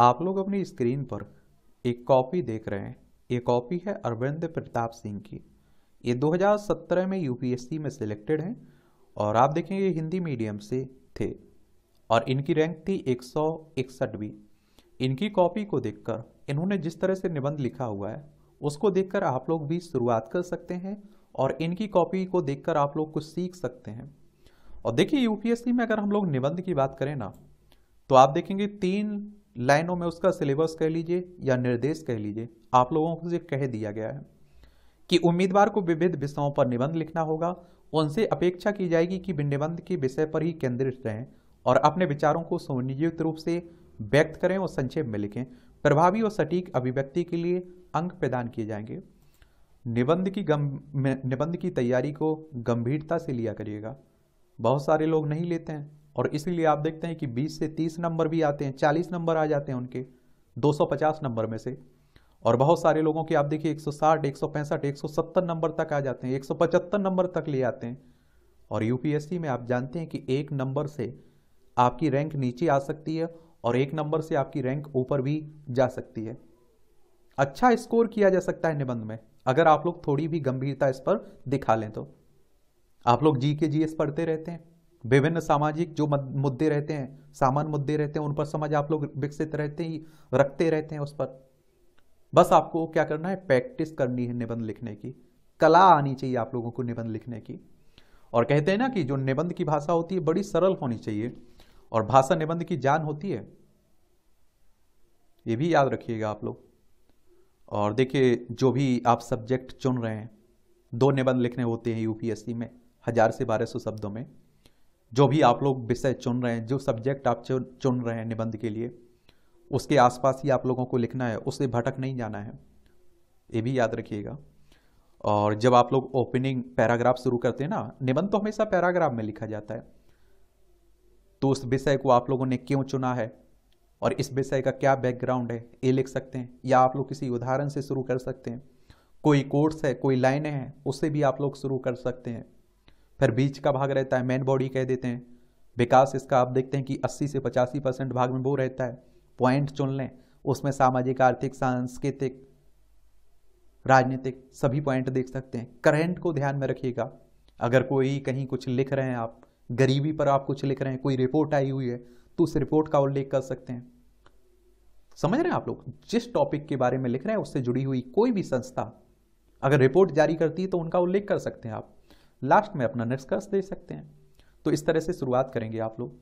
आप लोग अपनी स्क्रीन पर एक कॉपी देख रहे हैं ये कॉपी है अरविंद प्रताप सिंह की ये 2017 में यूपीएससी में सिलेक्टेड हैं और आप देखेंगे हिंदी मीडियम से थे और इनकी रैंक थी एक सौ इकसठवीं इनकी कॉपी को देखकर इन्होंने जिस तरह से निबंध लिखा हुआ है उसको देखकर आप लोग भी शुरुआत कर सकते हैं और इनकी कॉपी को देखकर आप लोग कुछ सीख सकते हैं और देखिए यूपीएससी में अगर हम लोग निबंध की बात करें ना तो आप देखेंगे तीन लाइनों में उसका सिलेबस कह लीजिए या निर्देश कह लीजिए आप लोगों से कह दिया गया है कि उम्मीदवार को विविध विषयों पर निबंध लिखना होगा उनसे अपेक्षा की जाएगी कि निबंध के विषय पर ही केंद्रित रहें और अपने विचारों को सुनियोजित रूप से व्यक्त करें और संक्षेप में लिखें प्रभावी और सटीक अभिव्यक्ति के लिए अंक प्रदान किए जाएंगे निबंध की गम निबंध की तैयारी को गंभीरता से लिया करिएगा बहुत सारे लोग नहीं लेते हैं और इसीलिए आप देखते हैं कि 20 से 30 नंबर भी आते हैं 40 नंबर आ जाते हैं उनके 250 नंबर में से और बहुत सारे लोगों के आप देखिए 160, 165, 170 नंबर तक आ जाते हैं 175 नंबर तक ले आते हैं और यूपीएससी में आप जानते हैं कि एक नंबर से आपकी रैंक नीचे आ सकती है और एक नंबर से आपकी रैंक ऊपर भी जा सकती है अच्छा स्कोर किया जा सकता है निबंध में अगर आप लोग थोड़ी भी गंभीरता इस पर दिखा लें तो आप लोग जी के जीएस पढ़ते रहते हैं विभिन्न सामाजिक जो मुद्दे रहते हैं सामान्य मुद्दे रहते हैं उन पर समझ आप लोग विकसित रहते ही रखते रहते हैं उस पर बस आपको क्या करना है प्रैक्टिस करनी है निबंध लिखने की कला आनी चाहिए आप लोगों को निबंध लिखने की और कहते हैं ना कि जो निबंध की भाषा होती है बड़ी सरल होनी चाहिए और भाषा निबंध की जान होती है ये भी याद रखिएगा आप लोग और देखिए जो भी आप सब्जेक्ट चुन रहे हैं दो निबंध लिखने होते हैं यूपीएससी में हजार से बारह सौ शब्दों में जो भी आप लोग विषय चुन रहे हैं जो सब्जेक्ट आप चुन रहे हैं निबंध के लिए उसके आसपास ही आप लोगों को लिखना है उससे भटक नहीं जाना है ये भी याद रखिएगा और जब आप लोग ओपनिंग पैराग्राफ शुरू करते हैं ना निबंध तो हमेशा पैराग्राफ में लिखा जाता है तो उस विषय को आप लोगों ने क्यों चुना है और इस विषय का क्या बैकग्राउंड है ये लिख सकते हैं या आप लोग किसी उदाहरण से शुरू कर सकते हैं कोई कोर्स है कोई लाइनें हैं उससे भी आप लोग शुरू कर सकते हैं फिर बीच का भाग रहता है मैन बॉडी कह देते हैं विकास इसका आप देखते हैं कि 80 से पचासी परसेंट भाग में वो रहता है पॉइंट चुन लें उसमें सामाजिक आर्थिक सांस्कृतिक राजनीतिक सभी पॉइंट देख सकते हैं करंट को ध्यान में रखिएगा अगर कोई कहीं कुछ लिख रहे हैं आप गरीबी पर आप कुछ लिख रहे हैं कोई रिपोर्ट आई हुई है तो उस रिपोर्ट का उल्लेख कर सकते हैं समझ रहे हैं आप लोग जिस टॉपिक के बारे में लिख रहे हैं उससे जुड़ी हुई कोई भी संस्था अगर रिपोर्ट जारी करती है तो उनका उल्लेख कर सकते हैं आप लास्ट में अपना निष्कर्ष दे सकते हैं तो इस तरह से शुरुआत करेंगे आप लोग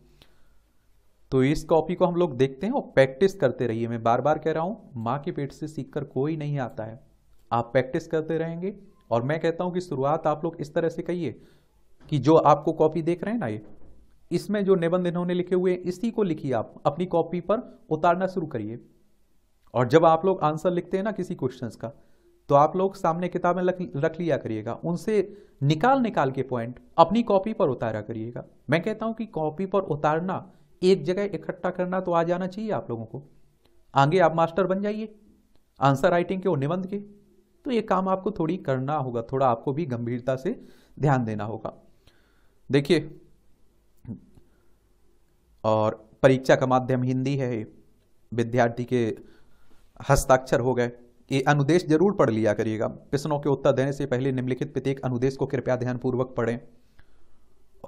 तो इस कॉपी को हम लोग देखते हैं और प्रैक्टिस करते रहिए मैं बार बार कह रहा हूँ माँ के पेट से सीखकर कोई नहीं आता है आप प्रैक्टिस करते रहेंगे और मैं कहता हूँ कि शुरुआत आप लोग इस तरह से कहिए कि जो आपको कॉपी देख रहे हैं ना ये इसमें जो निबंध इन्होंने लिखे हुए हैं इसी को लिखिए आप अपनी कॉपी पर उतारना शुरू करिए और जब आप लोग आंसर लिखते हैं ना किसी क्वेश्चन का तो आप लोग सामने किताबें रख लिया करिएगा उनसे निकाल निकाल के पॉइंट अपनी कॉपी पर उतारा करिएगा मैं कहता हूं कि कॉपी पर उतारना एक जगह इकट्ठा करना तो आ जाना चाहिए आप लोगों को आगे आप मास्टर बन जाइए आंसर राइटिंग के और निबंध के तो ये काम आपको थोड़ी करना होगा थोड़ा आपको भी गंभीरता से ध्यान देना होगा देखिए और परीक्षा का माध्यम हिंदी है विद्यार्थी के हस्ताक्षर हो गए ये अनुदेश जरूर पढ़ लिया करिएगा प्रश्नों के उत्तर देने से पहले निम्नलिखित प्रत्येक अनुदेश को कृपया ध्यानपूर्वक पढ़ें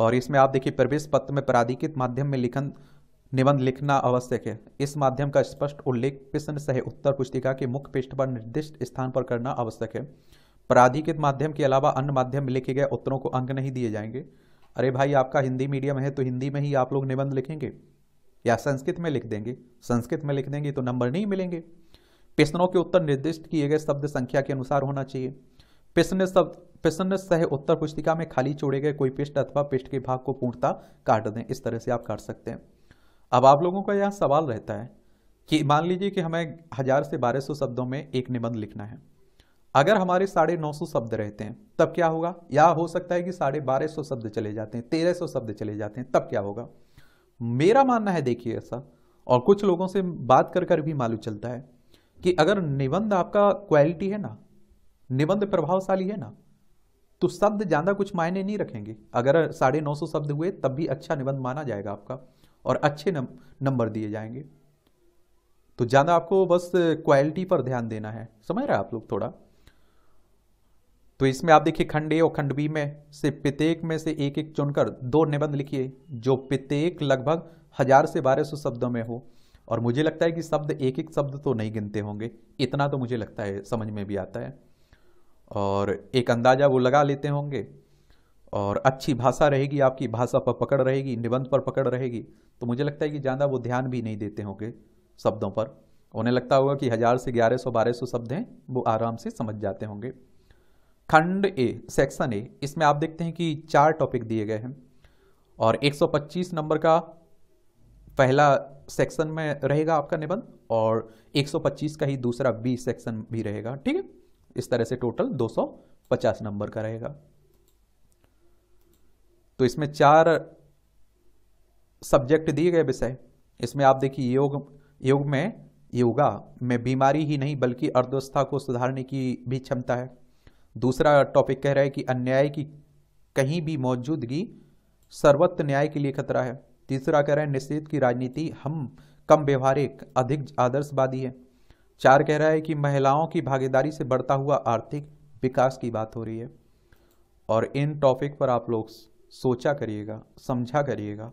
और इसमें आप देखिए प्रवेश पत्र में प्राधिकृत माध्यम में लिखन निबंध लिखना आवश्यक है इस माध्यम का स्पष्ट उल्लेख प्रश्न सह उत्तर पुस्तिका के मुख्य पृष्ठ पर निर्दिष्ट स्थान पर करना आवश्यक है प्राधिकृत माध्यम के अलावा अन्य माध्यम में लिखे गए उत्तरों को अंक नहीं दिए जाएंगे अरे भाई आपका हिंदी मीडियम है तो हिंदी में ही आप लोग निबंध लिखेंगे या संस्कृत में लिख देंगे संस्कृत में लिख देंगे तो नंबर नहीं मिलेंगे प्रश्नों के उत्तर निर्दिष्ट किए गए शब्द संख्या के अनुसार होना चाहिए प्रश्न शब्द प्रश्न सह उत्तर पुस्तिका में खाली छोड़े गए कोई पृष्ठ अथवा पृष्ठ के भाग को पूर्णता काट दें इस तरह से आप काट सकते हैं अब आप लोगों का यह सवाल रहता है कि मान लीजिए कि हमें हज़ार से बारह सौ शब्दों में एक निबंध लिखना है अगर हमारे साढ़े नौ सौ शब्द रहते हैं तब क्या होगा या हो सकता है कि साढ़े बारह सौ शब्द चले जाते हैं तेरह सौ शब्द चले जाते हैं तब क्या होगा मेरा मानना है देखिए ऐसा और कुछ लोगों से बात कर कर भी मालूम चलता है कि अगर निबंध आपका क्वालिटी है ना निबंध प्रभावशाली है ना तो शब्द ज़्यादा कुछ मायने नहीं रखेंगे अगर साढ़े नौ सौ शब्द हुए तब भी अच्छा निबंध माना जाएगा आपका और अच्छे नंबर दिए जाएंगे तो ज़्यादा आपको बस क्वालिटी पर ध्यान देना है समझ रहे आप लोग थोड़ा तो इसमें आप देखिए खंड ए और खंड बी में से प्रत्येक में से एक एक चुनकर दो निबंध लिखिए जो प्रत्येक लगभग हजार से बारह सौ शब्दों में हो और मुझे लगता है कि शब्द एक एक शब्द तो नहीं गिनते होंगे इतना तो मुझे लगता है समझ में भी आता है और एक अंदाज़ा वो लगा लेते होंगे और अच्छी भाषा रहेगी आपकी भाषा पर पकड़ रहेगी निबंध पर पकड़ रहेगी तो मुझे लगता है कि ज़्यादा वो ध्यान भी नहीं देते होंगे शब्दों पर उन्हें लगता होगा कि हज़ार से ग्यारह सौ बारह सौ शब्द हैं वो आराम से समझ जाते होंगे खंड ए सेक्शन ए इसमें आप देखते हैं कि चार टॉपिक दिए गए हैं और 125 नंबर का पहला सेक्शन में रहेगा आपका निबंध और 125 का ही दूसरा बी सेक्शन भी रहेगा ठीक है इस तरह से टोटल 250 नंबर का रहेगा तो इसमें चार सब्जेक्ट दिए गए विषय इसमें आप देखिए योग योग में योगा में बीमारी ही नहीं बल्कि अर्थव्यवस्था को सुधारने की भी क्षमता है दूसरा टॉपिक कह रहा है कि अन्याय की कहीं भी मौजूदगी सर्वत्र न्याय के लिए खतरा है तीसरा कह रहा है निश्चित की राजनीति हम कम व्यवहारिक अधिक आदर्शवादी है चार कह रहा है कि महिलाओं की भागीदारी से बढ़ता हुआ आर्थिक विकास की बात हो रही है और इन टॉपिक पर आप लोग सोचा करिएगा समझा करिएगा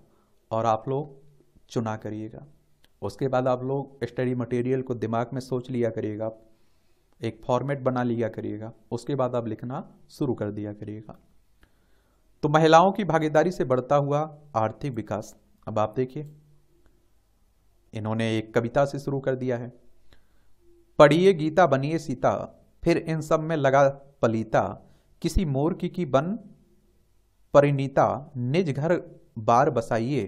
और आप लोग चुना करिएगा उसके बाद आप लोग स्टडी मटेरियल को दिमाग में सोच लिया करिएगा एक फॉर्मेट बना लिया करिएगा उसके बाद आप लिखना शुरू कर दिया करिएगा तो महिलाओं की भागीदारी से बढ़ता हुआ आर्थिक विकास अब आप देखिए इन्होंने एक कविता से शुरू कर दिया है पढ़िए गीता बनिए सीता फिर इन सब में लगा पलीता किसी मोर की की बन परिणीता निज घर बार बसाइए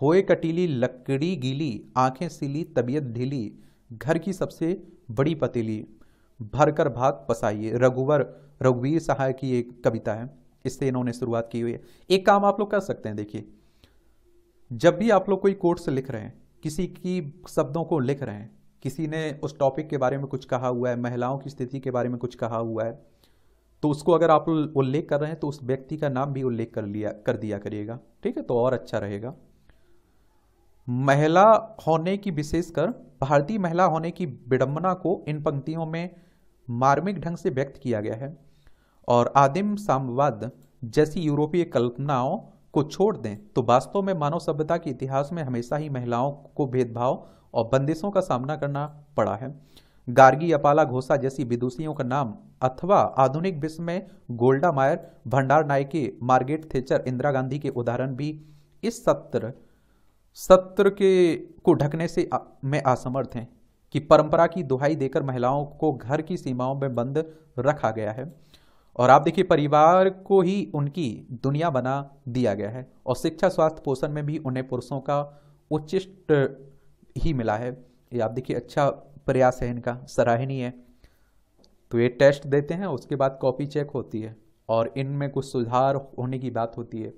होए कटीली लकड़ी गीली आंखें सिली तबीयत ढीली घर की सबसे बड़ी पतीली भर कर भाग पसाइए रघुवर रघुवीर सहाय की एक कविता है इससे इन्होंने शुरुआत की हुई है एक काम आप लोग कर सकते हैं देखिए जब भी आप लोग कोई कोर्स लिख रहे हैं किसी की शब्दों को लिख रहे हैं किसी ने उस टॉपिक के बारे में कुछ कहा हुआ है महिलाओं की स्थिति के बारे में कुछ कहा हुआ है तो उसको अगर आप उल्लेख कर रहे हैं तो उस व्यक्ति का नाम भी उल्लेख कर लिया कर दिया करिएगा ठीक है तो और अच्छा रहेगा महिला होने की विशेषकर भारतीय महिला होने की विडंबना को इन पंक्तियों में मार्मिक ढंग से व्यक्त किया गया है और आदिम सामवाद जैसी यूरोपीय कल्पनाओं को छोड़ दें तो वास्तव में मानव सभ्यता के इतिहास में हमेशा ही महिलाओं को भेदभाव और बंदिशों का सामना करना पड़ा है गार्गी अपाला घोषा जैसी विदुषियों का नाम अथवा आधुनिक विश्व में Golda Meir Bandaranaike Margaret Thatcher Indira Gandhi के उदाहरण भी इस सत्र सत्र के को ढकने से आ, में असमर्थ हैं कि परंपरा की दुहाई देकर महिलाओं को घर की सीमाओं में बंद रखा गया है और आप देखिए परिवार को ही उनकी दुनिया बना दिया गया है और शिक्षा स्वास्थ्य पोषण में भी उन्हें पुरुषों का उच्चिष्ट ही मिला है ये आप देखिए अच्छा प्रयास है इनका सराहनीय है तो ये टेस्ट देते हैं उसके बाद कॉपी चेक होती है और इनमें कुछ सुधार होने की बात होती है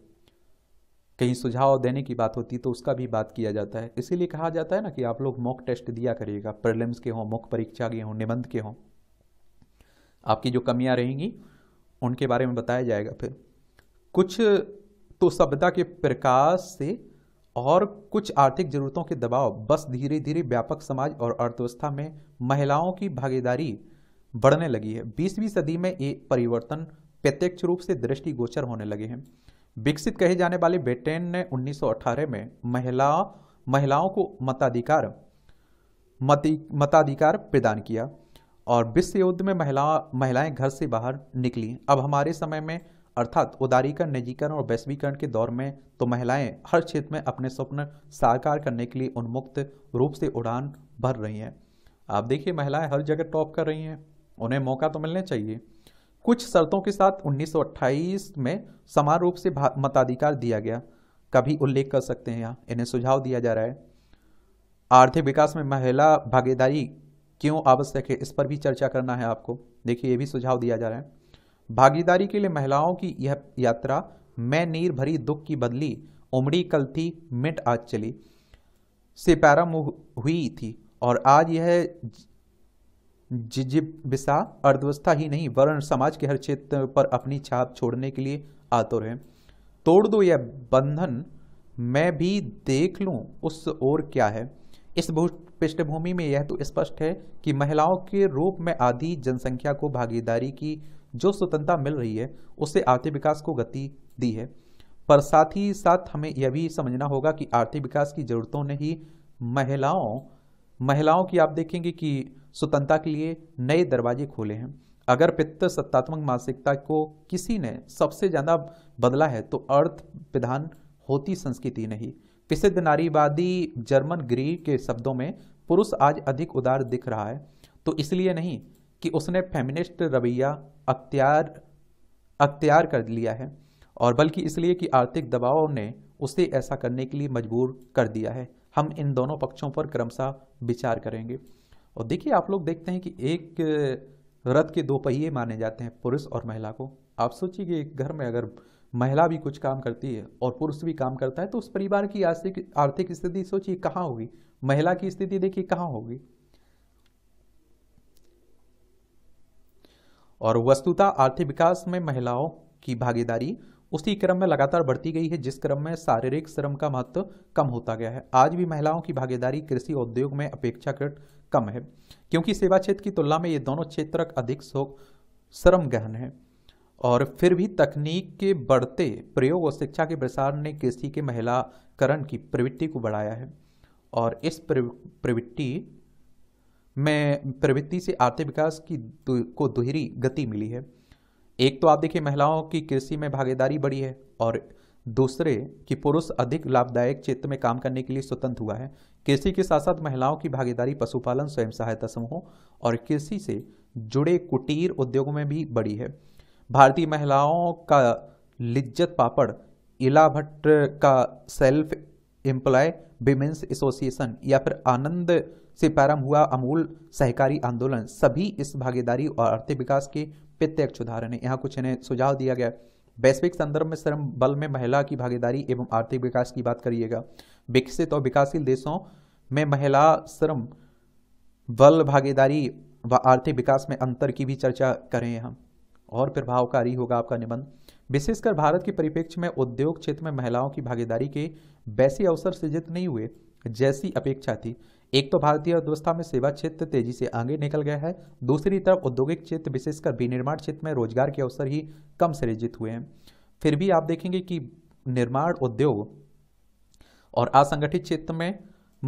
कहीं सुझाव देने की बात होती है तो उसका भी बात किया जाता है इसीलिए कहा जाता है ना कि आप लोग मॉक टेस्ट दिया करिएगा प्रलिम्स के हों मॉक परीक्षा के हों निबंध के हों आपकी जो कमियां रहेंगी उनके बारे में बताया जाएगा फिर कुछ तो सभ्यता के प्रकाश से और कुछ आर्थिक जरूरतों के दबाव बस धीरे धीरे व्यापक समाज और अर्थव्यवस्था में महिलाओं की भागीदारी बढ़ने लगी है बीसवीं सदी में ये परिवर्तन प्रत्यक्ष रूप से दृष्टिगोचर होने लगे हैं विकसित कहे जाने वाले ब्रिटेन ने 1918 में महिला महिलाओं को मताधिकार मताधिकार प्रदान किया और विश्व युद्ध में महिला महिलाएं घर से बाहर निकली अब हमारे समय में अर्थात उदारीकरण निजीकरण और वैश्वीकरण के दौर में तो महिलाएं हर क्षेत्र में अपने स्वप्न साकार करने के लिए उन्मुक्त रूप से उड़ान भर रही हैं आप देखिए महिलाएं हर जगह टॉप कर रही हैं उन्हें मौका तो मिलना चाहिए कुछ शर्तों के साथ 1928 में समान रूप से मताधिकार दिया गया कभी उल्लेख कर सकते हैं यहाँ इन्हें सुझाव दिया जा रहा है आर्थिक विकास में महिला भागीदारी क्यों आवश्यक है इस पर भी चर्चा करना है आपको देखिए ये भी सुझाव दिया जा रहा है भागीदारी के लिए महिलाओं की यह यात्रा मैं नीर भरी दुख की बदली उमड़ी कल थी मिट आज चली से पैरम हुई थी और आज यह जिजिबिसा अर्थव्यवस्था ही नहीं वर्ण समाज के हर क्षेत्र पर अपनी छाप छोड़ने के लिए आतुर है तोड़ दो यह बंधन मैं भी देख लूं उस ओर क्या है इस पृष्ठभूमि में यह तो स्पष्ट है कि महिलाओं के रूप में आधी जनसंख्या को भागीदारी की जो स्वतंत्रता मिल रही है उससे आर्थिक विकास को गति दी है पर साथ ही साथ हमें यह भी समझना होगा कि आर्थिक विकास की जरूरतों ने ही महिलाओं महिलाओं की आप देखेंगे कि स्वतंत्रता के लिए नए दरवाजे खोले हैं अगर पित्त सत्तात्मक मानसिकता को किसी ने सबसे ज़्यादा बदला है तो अर्थ विधान होती संस्कृति नहीं प्रसिद्ध नारीवादी जर्मन ग्री के शब्दों में पुरुष आज अधिक उदार दिख रहा है तो इसलिए नहीं कि उसने फेमिनिस्ट रवैया अख्तियार अख्तियार कर लिया है और बल्कि इसलिए कि आर्थिक दबाव ने उसे ऐसा करने के लिए मजबूर कर दिया है हम इन दोनों पक्षों पर क्रमशः विचार करेंगे और देखिए आप लोग देखते हैं कि एक रथ के दो पहिए माने जाते हैं पुरुष और महिला को आप सोचिए कि एक घर में अगर महिला भी कुछ काम करती है और पुरुष भी काम करता है तो उस परिवार की आर्थिक आर्थिक स्थिति सोचिए कहाँ होगी महिला की स्थिति देखिए कहां होगी और वस्तुता आर्थिक विकास में महिलाओं की भागीदारी उसी क्रम में लगातार बढ़ती गई है जिस क्रम में शारीरिक श्रम का महत्व कम होता गया है आज भी महिलाओं की भागीदारी कृषि उद्योग में अपेक्षाकृत कम है क्योंकि सेवा क्षेत्र की तुलना में ये दोनों क्षेत्र अधिक श्रम गहन है और फिर भी तकनीक के बढ़ते प्रयोग और शिक्षा के प्रसार ने कृषि के महिलाकरण की प्रवृत्ति को बढ़ाया है और इस प्रवृत्ति में प्रवृत्ति से आर्थिक विकास की दु, को दोहरी गति मिली है एक तो आप देखिए महिलाओं की कृषि में भागीदारी बढ़ी है और दूसरे कि पुरुष अधिक लाभदायक क्षेत्र में काम करने के लिए स्वतंत्र हुआ है कृषि के साथ साथ महिलाओं की भागीदारी पशुपालन स्वयं सहायता समूहों और कृषि से जुड़े कुटीर उद्योगों में भी बढ़ी है भारतीय महिलाओं का लिज्जत पापड़ इला भट्ट का सेल्फ एम्प्लॉय विमेंस एसोसिएशन या फिर आनंद से प्रारंभ हुआ अमूल सहकारी आंदोलन सभी इस भागीदारी और आर्थिक विकास के प्रत्यक्ष उदाहरण है यहाँ कुछ इन्हें सुझाव दिया गया वैश्विक संदर्भ में श्रम बल में महिला की भागीदारी एवं आर्थिक विकास की बात करिएगा विकसित और विकासशील देशों में महिला श्रम बल भागीदारी व आर्थिक विकास में अंतर की भी चर्चा करें हम और प्रभावकारी होगा आपका निबंध विशेषकर भारत के परिप्रेक्ष्य में उद्योग क्षेत्र में महिलाओं की भागीदारी के वैसे अवसर सृजित नहीं हुए जैसी अपेक्षा थी एक तो भारतीय अर्थव्यवस्था में सेवा क्षेत्र तेजी से आगे निकल गया है दूसरी तरफ औद्योगिक क्षेत्र विशेषकर विनिर्माण क्षेत्र में रोजगार के अवसर ही कम सृजित हुए हैं फिर भी आप देखेंगे कि निर्माण उद्योग और असंगठित क्षेत्र में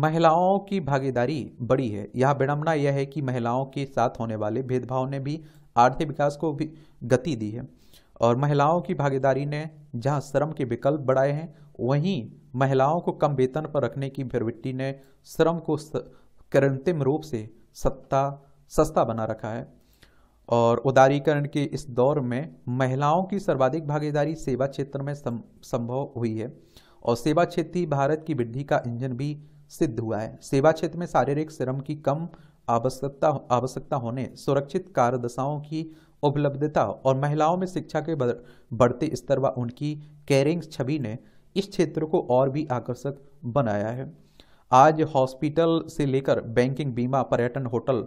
महिलाओं की भागीदारी बड़ी है यह विडम्बना यह है कि महिलाओं के साथ होने वाले भेदभाव ने भी आर्थिक विकास को भी गति दी है और महिलाओं की भागीदारी ने जहां श्रम के विकल्प बढ़ाए हैं वहीं महिलाओं को कम वेतन पर रखने की प्रवृत्ति ने श्रम को कृत्रिम रूप से सत्ता सस्ता बना रखा है और उदारीकरण के इस दौर में महिलाओं की सर्वाधिक भागीदारी सेवा क्षेत्र में संभव हुई है और सेवा क्षेत्र ही भारत की वृद्धि का इंजन भी सिद्ध हुआ है सेवा क्षेत्र में शारीरिक श्रम की कम आवश्यकता आवश्यकता होने सुरक्षित कार्यदशाओं की उपलब्धता और महिलाओं में शिक्षा के बढ़ते स्तर व उनकी कैरिंग छवि ने इस क्षेत्र को और भी आकर्षक बनाया है आज हॉस्पिटल से लेकर बैंकिंग बीमा पर्यटन होटल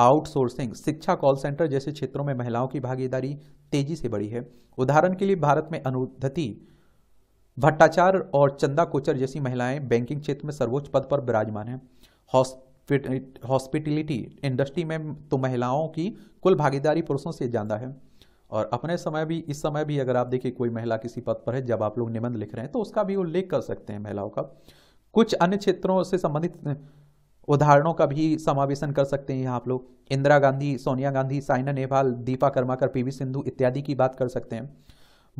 आउटसोर्सिंग शिक्षा कॉल सेंटर जैसे क्षेत्रों में महिलाओं की भागीदारी तेजी से बढ़ी है उदाहरण के लिए भारत में अनुद्धति भट्टाचार्य और चंदा कोचर जैसी महिलाएं बैंकिंग क्षेत्र में सर्वोच्च पद पर विराजमान हैं हॉस्पिटलिटी इंडस्ट्री में तो महिलाओं की कुल भागीदारी पुरुषों से ज़्यादा है और अपने समय भी इस समय भी अगर आप देखिए कोई महिला किसी पद पर है जब आप लोग निबंध लिख रहे हैं तो उसका भी उल्लेख कर सकते हैं महिलाओं का कुछ अन्य क्षेत्रों से संबंधित उदाहरणों का भी समावेशन कर सकते हैं आप लोग इंदिरा गांधी सोनिया गांधी साइना नेहवाल दीपा कर्माकर पी सिंधु इत्यादि की बात कर सकते हैं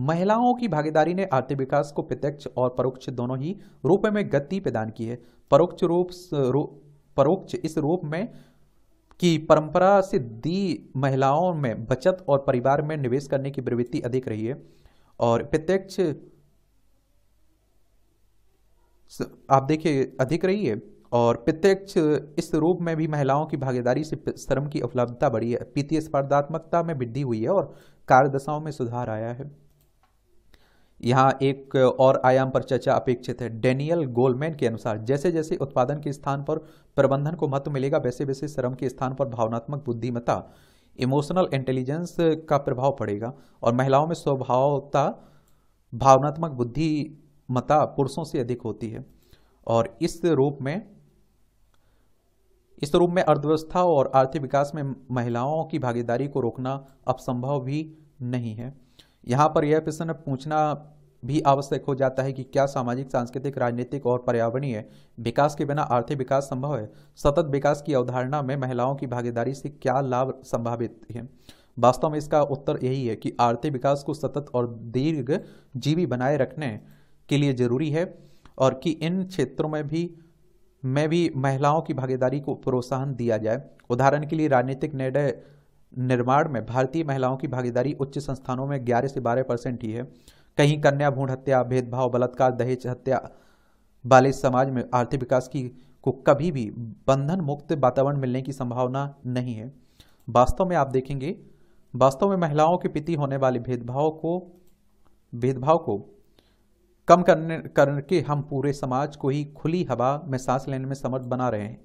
महिलाओं की भागीदारी ने आर्थिक विकास को प्रत्यक्ष और परोक्ष दोनों ही रूप में गति प्रदान की है परोक्ष रूप परोक्ष इस रूप में कि परंपरा से दी महिलाओं में बचत और परिवार में निवेश करने की प्रवृत्ति अधिक रही है और प्रत्यक्ष आप देखिए अधिक रही है और प्रत्यक्ष इस रूप में भी महिलाओं की भागीदारी से श्रम की उपलब्धता बढ़ी है पीतीय स्पर्धात्मकता में वृद्धि हुई है और कार्यदशाओं में सुधार आया है यहाँ एक और आयाम पर चर्चा अपेक्षित है डेनियल गोलमैन के अनुसार जैसे जैसे उत्पादन के स्थान पर प्रबंधन को महत्व मिलेगा वैसे वैसे श्रम के स्थान पर भावनात्मक बुद्धिमत्ता इमोशनल इंटेलिजेंस का प्रभाव पड़ेगा और महिलाओं में स्वभावता भावनात्मक बुद्धिमत्ता पुरुषों से अधिक होती है और इस रूप में इस रूप में अर्थव्यवस्था और आर्थिक विकास में महिलाओं की भागीदारी को रोकना अब संभव भी नहीं है यहाँ पर यह प्रश्न पूछना भी आवश्यक हो जाता है कि क्या सामाजिक सांस्कृतिक राजनीतिक और पर्यावरणीय विकास के बिना आर्थिक विकास संभव है सतत विकास की अवधारणा में महिलाओं की भागीदारी से क्या लाभ संभावित है वास्तव में इसका उत्तर यही है कि आर्थिक विकास को सतत और दीर्घ जीवी बनाए रखने के लिए जरूरी है और कि इन क्षेत्रों में भी में भी महिलाओं की भागीदारी को प्रोत्साहन दिया जाए उदाहरण के लिए राजनीतिक निर्णय निर्माण में भारतीय महिलाओं की भागीदारी उच्च संस्थानों में ग्यारह से बारह परसेंट ही है कहीं कन्या भूण हत्या भेदभाव बलात्कार दहेज हत्या वाले समाज में आर्थिक विकास की को कभी भी बंधन मुक्त वातावरण मिलने की संभावना नहीं है वास्तव में आप देखेंगे वास्तव में महिलाओं के प्रति होने वाले भेदभाव को भेदभाव को कम करने करके हम पूरे समाज को ही खुली हवा में सांस लेने में समर्थ बना रहे हैं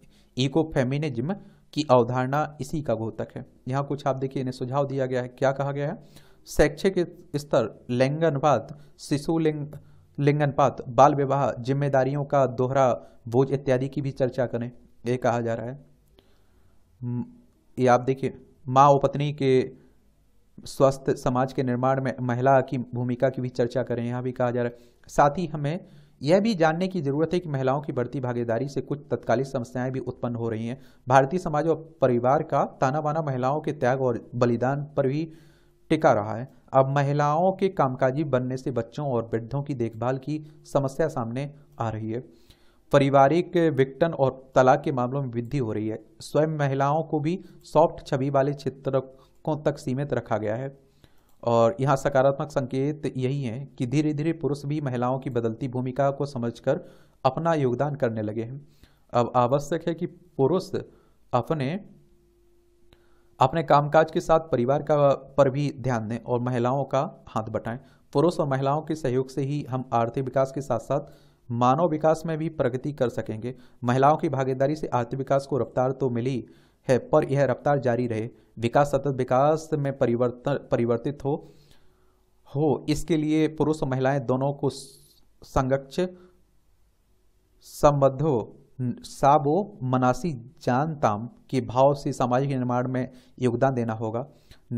इको फेमिनिज्म की अवधारणा इसी का घोतक है यहाँ कुछ आप देखिए इन्हें सुझाव दिया गया है क्या कहा गया है शैक्षिक स्तर लिंगनपात शिशु लिंग लिंगनपात बाल विवाह जिम्मेदारियों का दोहरा बोझ इत्यादि की भी चर्चा करें ये कहा जा रहा है ये आप देखिए माँ उपत्नी के स्वस्थ समाज के निर्माण में महिला की भूमिका की भी चर्चा करें यहाँ भी कहा जा रहा है साथ ही हमें यह भी जानने की जरूरत है कि महिलाओं की बढ़ती भागीदारी से कुछ तत्कालीन समस्याएं भी उत्पन्न हो रही हैं भारतीय समाज और परिवार का ताना बाना महिलाओं के त्याग और बलिदान पर भी टिका रहा है अब महिलाओं के कामकाजी बनने से बच्चों और वृद्धों की देखभाल की समस्या सामने आ रही है पारिवारिक विकटन और तलाक के मामलों में वृद्धि हो रही है स्वयं महिलाओं को भी सॉफ्ट छवि वाले क्षेत्रों तक सीमित रखा गया है और यहाँ सकारात्मक संकेत यही है कि धीरे धीरे पुरुष भी महिलाओं की बदलती भूमिका को समझकर अपना योगदान करने लगे हैं अब आवश्यक है कि पुरुष अपने अपने कामकाज के साथ परिवार का पर भी ध्यान दें और महिलाओं का हाथ बटाएं पुरुष और महिलाओं के सहयोग से ही हम आर्थिक विकास के साथ साथ मानव विकास में भी प्रगति कर सकेंगे महिलाओं की भागीदारी से आर्थिक विकास को रफ्तार तो मिली है पर यह रफ्तार जारी रहे विकास सतत विकास में परिवर्तन परिवर्तित हो हो इसके लिए पुरुष और महिलाएं दोनों को संगक्ष हो साबो मनासी जान के भाव से सामाजिक निर्माण में योगदान देना होगा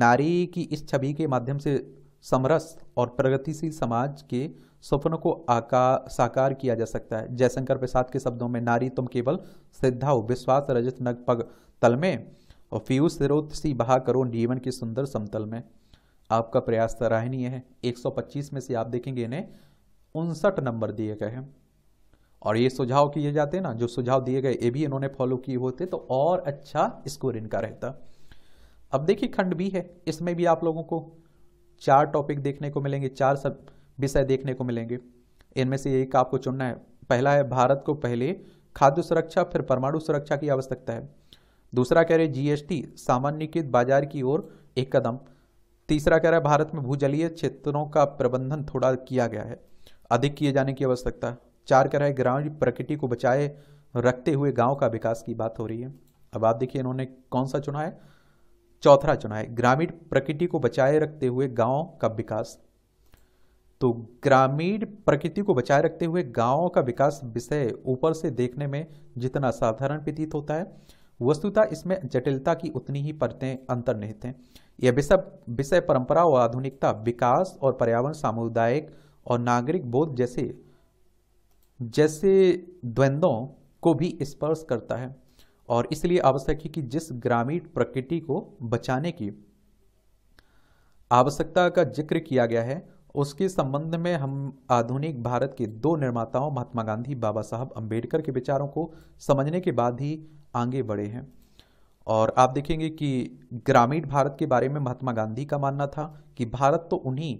नारी की इस छवि के माध्यम से समरस और प्रगतिशील समाज के स्वप्नों को आकार साकार किया जा सकता है जयशंकर प्रसाद के शब्दों में नारी तुम केवल श्रद्धा हो विश्वास रजत नग पग तल में और पीयूष स्रोत सी बहा करो जीवन के सुंदर समतल में आपका प्रयास सराहनीय है 125 में से आप देखेंगे इन्हें उनसठ नंबर दिए गए हैं और ये सुझाव किए जाते हैं ना जो सुझाव दिए गए ये भी इन्होंने फॉलो किए होते तो और अच्छा स्कोर इनका रहता अब देखिए खंड भी है इसमें भी आप लोगों को चार टॉपिक देखने को मिलेंगे चार सब विषय देखने को मिलेंगे इनमें से एक आपको चुनना है पहला है भारत को पहले खाद्य सुरक्षा फिर परमाणु सुरक्षा की आवश्यकता है दूसरा कह रहे जीएसटी सामान्यकृत बाजार की ओर एक कदम तीसरा कह रहा है भारत में भूजलीय क्षेत्रों का प्रबंधन थोड़ा किया गया है अधिक किए जाने की आवश्यकता चार कह रहा है ग्रामीण प्रकृति को बचाए रखते हुए गांव का विकास की बात हो रही है अब आप देखिए इन्होंने कौन सा चुना है चौथा चुना है ग्रामीण प्रकृति को बचाए रखते हुए गांव का विकास तो ग्रामीण प्रकृति को बचाए रखते हुए गांवों का विकास विषय ऊपर से देखने में जितना साधारण प्रतीत होता है वस्तुतः इसमें जटिलता की उतनी ही परतें अंतर्निहित हैं यह विषय विषय परंपरा और आधुनिकता विकास और पर्यावरण सामुदायिक और नागरिक बोध जैसे जैसे द्वंद्वों को भी स्पर्श करता है और इसलिए आवश्यक है कि जिस ग्रामीण प्रकृति को बचाने की आवश्यकता का जिक्र किया गया है उसके संबंध में हम आधुनिक भारत के दो निर्माताओं महात्मा गांधी बाबा साहब अंबेडकर के विचारों को समझने के बाद ही आगे बढ़े हैं और आप देखेंगे कि ग्रामीण भारत के बारे में महात्मा गांधी का मानना था कि भारत तो उन्हीं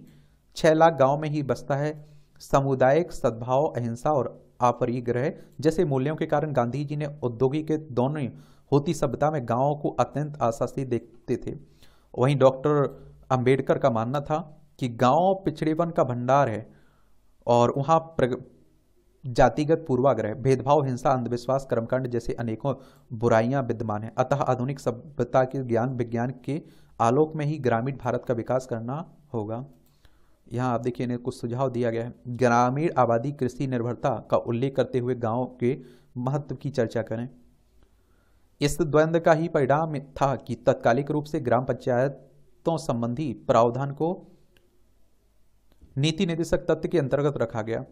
छः लाख गांव में ही बसता है सामुदायिक सद्भाव अहिंसा और आपरिग्रह जैसे मूल्यों के कारण गांधी जी ने औद्योगिक दोनों होती सभ्यता में गाँव को अत्यंत आशासी देखते थे वहीं डॉक्टर अम्बेडकर का मानना था कि गांव पिछड़ेपन का भंडार है और वहाँ जातिगत पूर्वाग्रह भेदभाव हिंसा अंधविश्वास कर्मकांड जैसे अनेकों बुराइयां विद्यमान हैं अतः आधुनिक सभ्यता के ज्ञान विज्ञान के आलोक में ही ग्रामीण भारत का विकास करना होगा यहाँ आप देखिए इन्हें कुछ सुझाव दिया गया है ग्रामीण आबादी कृषि निर्भरता का उल्लेख करते हुए गाँव के महत्व की चर्चा करें इस द्वंद्व का ही परिणाम था कि तत्कालिक रूप से ग्राम पंचायतों संबंधी प्रावधान को नीति निदेशक तत्व के अंतर्गत रखा गया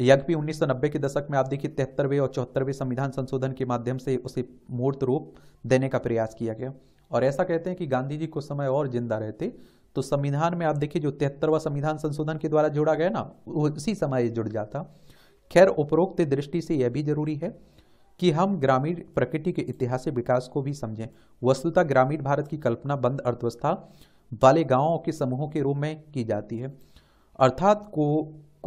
यद्यपि नब्बे के दशक में आप देखिए तिहत्तरवें और चौहत्तरवें संविधान संशोधन के माध्यम से उसे मूर्त रूप देने का प्रयास किया गया और ऐसा कहते हैं कि गांधी जी कुछ समय और जिंदा रहते तो संविधान में आप देखिए जो तिहत्तरवा संविधान संशोधन के द्वारा जोड़ा गया ना उसी समय जुड़ जाता खैर उपरोक्त दृष्टि से यह भी जरूरी है कि हम ग्रामीण प्रकृति के इतिहास विकास को भी समझें वस्तुता ग्रामीण भारत की कल्पना बंद अर्थव्यवस्था वाले गांवों के समूहों के रूप में की जाती है अर्थात को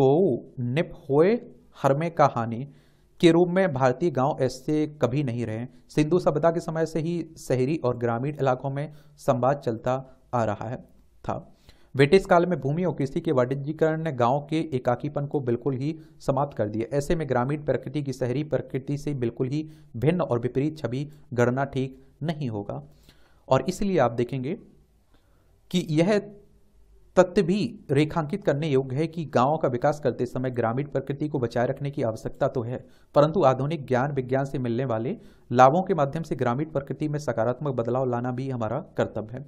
को होए हर में कहानी के रूप में भारतीय गांव ऐसे कभी नहीं रहे सिंधु सभ्यता के समय से ही शहरी और ग्रामीण इलाकों में संवाद चलता आ रहा है था ब्रिटिश काल में भूमि और कृषि के वाणिज्यीकरण ने गांव के एकाकीपन को बिल्कुल ही समाप्त कर दिया ऐसे में ग्रामीण प्रकृति की शहरी प्रकृति से बिल्कुल ही भिन्न और विपरीत छवि गढ़ना ठीक नहीं होगा और इसलिए आप देखेंगे कि यह तथ्य भी रेखांकित करने योग्य है कि गांवों का विकास करते समय ग्रामीण प्रकृति को बचाए रखने की आवश्यकता तो है परंतु आधुनिक ज्ञान विज्ञान से मिलने वाले लाभों के माध्यम से ग्रामीण प्रकृति में सकारात्मक बदलाव लाना भी हमारा कर्तव्य है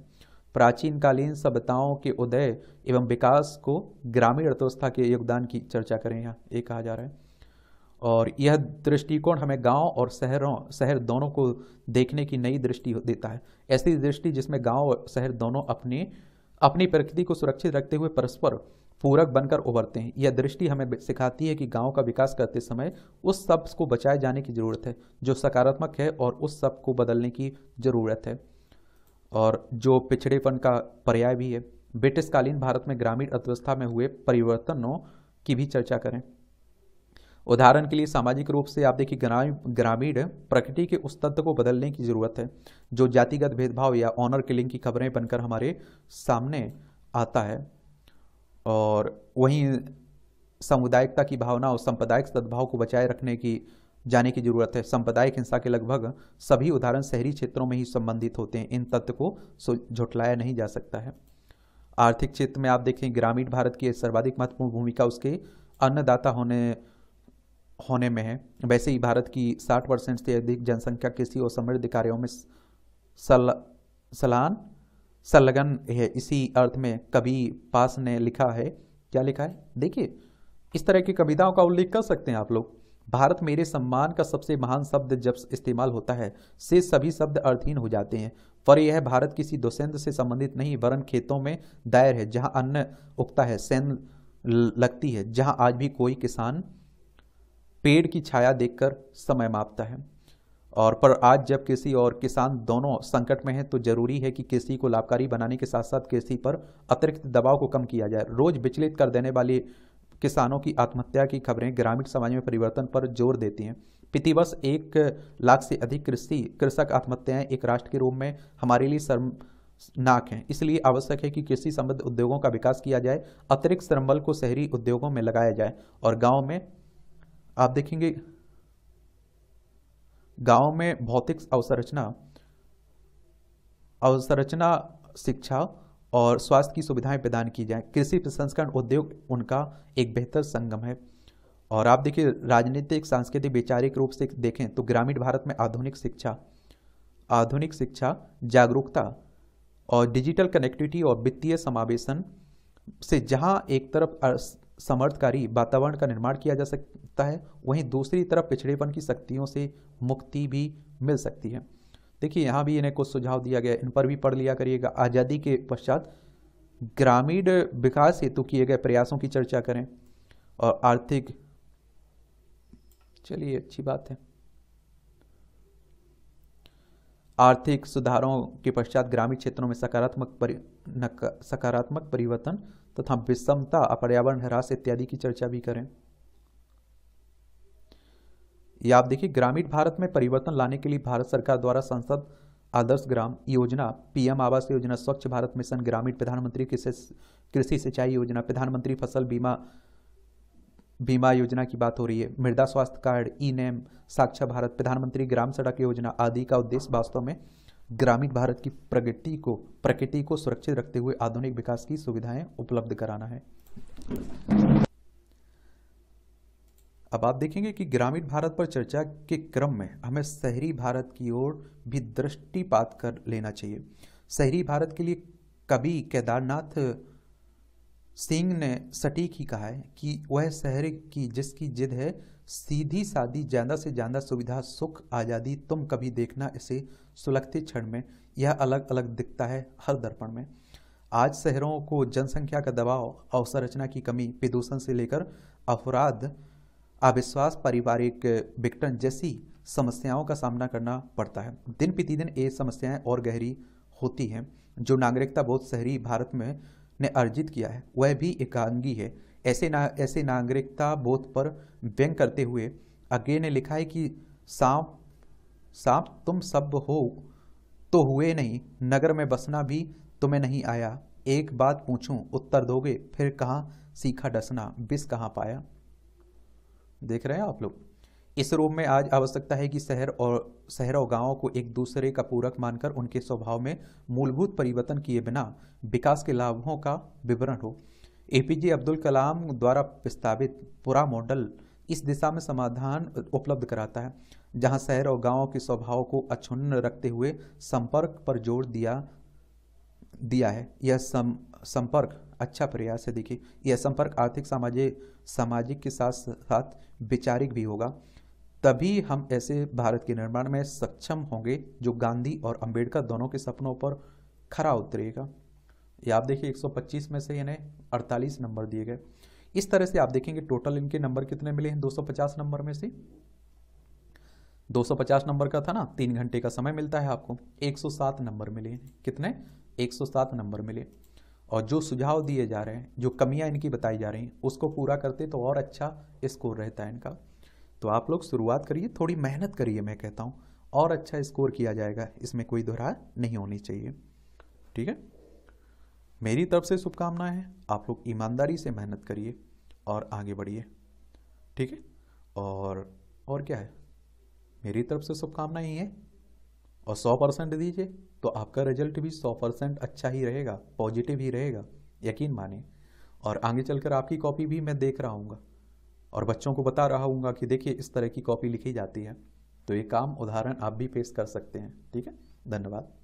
प्राचीन कालीन सभ्यताओं के उदय एवं विकास को ग्रामीण अर्थव्यवस्था के योगदान की चर्चा करें यहाँ ये कहा जा रहा है और यह दृष्टिकोण हमें गांव और शहरों शहर दोनों को देखने की नई दृष्टि देता है ऐसी दृष्टि जिसमें गांव और शहर दोनों अपने अपनी प्रकृति को सुरक्षित रखते हुए परस्पर पूरक बनकर उभरते हैं यह दृष्टि हमें सिखाती है कि गांव का विकास करते समय उस सब को बचाए जाने की ज़रूरत है जो सकारात्मक है और उस सब को बदलने की ज़रूरत है और जो पिछड़ेपन का पर्याय भी है ब्रिटिशकालीन भारत में ग्रामीण अर्थव्यवस्था में हुए परिवर्तनों की भी चर्चा करें उदाहरण के लिए सामाजिक रूप से आप देखिए ग्रामीण ग्रामीण प्रकृति के उस तत्व को बदलने की ज़रूरत है जो जातिगत भेदभाव या ऑनर किलिंग की खबरें बनकर हमारे सामने आता है और वहीं सामुदायिकता की भावना और सांप्रदायिक सद्भाव को बचाए रखने की जाने की जरूरत है सांप्रदायिक हिंसा के लगभग सभी उदाहरण शहरी क्षेत्रों में ही संबंधित होते हैं इन तत्व को झुटलाया नहीं जा सकता है आर्थिक क्षेत्र में आप देखें ग्रामीण भारत की सर्वाधिक महत्वपूर्ण भूमिका उसके अन्नदाता होने होने में है वैसे ही भारत की 60 परसेंट से अधिक जनसंख्या कृषि और समृद्ध कार्यों में सल सलान संलग्न है इसी अर्थ में कवि पास ने लिखा है क्या लिखा है देखिए इस तरह की कविताओं का उल्लेख कर सकते हैं आप लोग भारत मेरे सम्मान का सबसे महान शब्द जब इस्तेमाल होता है से सभी शब्द अर्थहीन हो जाते हैं पर यह भारत किसी दुसेंद से संबंधित नहीं वरन खेतों में दायर है जहां अन्न उगता है सेंध लगती है जहां आज भी कोई किसान पेड़ की छाया देखकर समय मापता है और पर आज जब कृषि और किसान दोनों संकट में हैं तो जरूरी है कि कृषि को लाभकारी बनाने के साथ साथ कृषि पर अतिरिक्त दबाव को कम किया जाए रोज विचलित कर देने वाली किसानों की आत्महत्या की खबरें ग्रामीण समाज में परिवर्तन पर जोर देती हैं प्रतिवर्ष एक लाख से अधिक कृषि कृषक आत्महत्याएं एक राष्ट्र के रूप में हमारे लिए शर्म नाक है इसलिए आवश्यक है कि कृषि संबद्ध उद्योगों का विकास किया जाए अतिरिक्त श्रम बल को शहरी उद्योगों में लगाया जाए और गाँव में आप देखेंगे गांव में भौतिक अवसंरचना अवसंरचना शिक्षा और स्वास्थ्य की सुविधाएं प्रदान की जाए कृषि प्रसंस्करण उद्योग उनका एक बेहतर संगम है और आप देखिए राजनीतिक सांस्कृतिक वैचारिक रूप से देखें तो ग्रामीण भारत में आधुनिक शिक्षा आधुनिक शिक्षा जागरूकता और डिजिटल कनेक्टिविटी और वित्तीय समावेशन से जहां एक तरफ समर्थकारी वातावरण का निर्माण किया जा सकता है वहीं दूसरी तरफ पिछड़ेपन की शक्तियों से मुक्ति भी मिल सकती है देखिए यहाँ भी इन्हें कुछ सुझाव दिया गया इन पर भी पढ़ लिया करिएगा आज़ादी के पश्चात ग्रामीण विकास हेतु किए गए प्रयासों की चर्चा करें और आर्थिक चलिए अच्छी बात है आर्थिक सुधारों के पश्चात ग्रामीण क्षेत्रों में सकारात्मक परि... सकारात्मक परिवर्तन तथा विषमता पर्यावरण ह्रास इत्यादि की चर्चा भी करें या आप देखिए ग्रामीण भारत में परिवर्तन लाने के लिए भारत सरकार द्वारा संसद आदर्श ग्राम योजना पीएम आवास योजना स्वच्छ भारत मिशन ग्रामीण प्रधानमंत्री कृषि सिंचाई योजना प्रधानमंत्री फसल बीमा बीमा योजना की बात हो रही है मृदा स्वास्थ्य कार्ड ई नेम साक्षर भारत प्रधानमंत्री ग्राम सड़क योजना आदि का उद्देश्य वास्तव में ग्रामीण भारत की प्रगति को प्रकृति को सुरक्षित रखते हुए आधुनिक विकास की सुविधाएं उपलब्ध कराना है अब आप देखेंगे कि ग्रामीण भारत पर चर्चा के क्रम में हमें शहरी भारत की ओर भी दृष्टिपात कर लेना चाहिए शहरी भारत के लिए कवि केदारनाथ सिंह ने सटीक ही कहा है कि वह शहर की जिसकी जिद है सीधी सादी ज़्यादा से ज़्यादा सुविधा सुख आज़ादी तुम कभी देखना इसे सुलगते क्षण में यह अलग अलग दिखता है हर दर्पण में आज शहरों को जनसंख्या का दबाव अवसर रचना की कमी प्रदूषण से लेकर अपराध अविश्वास पारिवारिक विघटन जैसी समस्याओं का सामना करना पड़ता है दिन प्रतिदिन ये समस्याएं और गहरी होती हैं जो नागरिकता बहुत शहरी भारत में ने अर्जित किया है वह भी एकांगी है ऐसे ना ऐसे नागरिकता बोध पर व्यंग करते हुए अज्ञे ने लिखा है कि सांप सांप तुम सब हो तो हुए नहीं नगर में बसना भी तुम्हें नहीं आया एक बात पूछूं उत्तर दोगे फिर कहाँ सीखा डसना बिस कहाँ पाया देख रहे हैं आप लोग इस रूप में आज आवश्यकता है कि शहर और शहर और गांवों को एक दूसरे का पूरक मानकर उनके स्वभाव में मूलभूत परिवर्तन किए बिना विकास के लाभों का विवरण हो एपीजे अब्दुल कलाम द्वारा प्रस्तावित पूरा मॉडल इस दिशा में समाधान उपलब्ध कराता है जहां शहर और गांवों के स्वभाव को अक्षुण रखते हुए संपर्क पर जोर दिया दिया है यह सम, संपर्क अच्छा प्रयास है देखिए यह संपर्क आर्थिक सामाजिक सामाजिक के साथ साथ वैचारिक भी होगा तभी हम ऐसे भारत के निर्माण में सक्षम होंगे जो गांधी और अंबेडकर दोनों के सपनों पर खरा उतरेगा ये आप देखिए 125 में से इन्हें 48 नंबर दिए गए इस तरह से आप देखेंगे टोटल इनके नंबर कितने मिले हैं 250 नंबर में से 250 नंबर का था ना तीन घंटे का समय मिलता है आपको 107 नंबर मिले हैं कितने 107 नंबर मिले और जो सुझाव दिए जा रहे हैं जो कमियां इनकी बताई जा रही हैं उसको पूरा करते तो और अच्छा स्कोर रहता है इनका तो आप लोग शुरुआत करिए थोड़ी मेहनत करिए मैं कहता हूँ और अच्छा स्कोर किया जाएगा इसमें कोई दोहरा नहीं होनी चाहिए ठीक है मेरी तरफ से शुभकामनाएं हैं आप लोग ईमानदारी से मेहनत करिए और आगे बढ़िए ठीक है और और क्या है मेरी तरफ से शुभकामनाएं ही है और सौ परसेंट दीजिए तो आपका रिजल्ट भी सौ परसेंट अच्छा ही रहेगा पॉजिटिव ही रहेगा यकीन माने और आगे चलकर आपकी कॉपी भी मैं देख रहा हूँ और बच्चों को बता रहा हूँ कि देखिए इस तरह की कॉपी लिखी जाती है तो ये काम उदाहरण आप भी फेस कर सकते हैं ठीक है धन्यवाद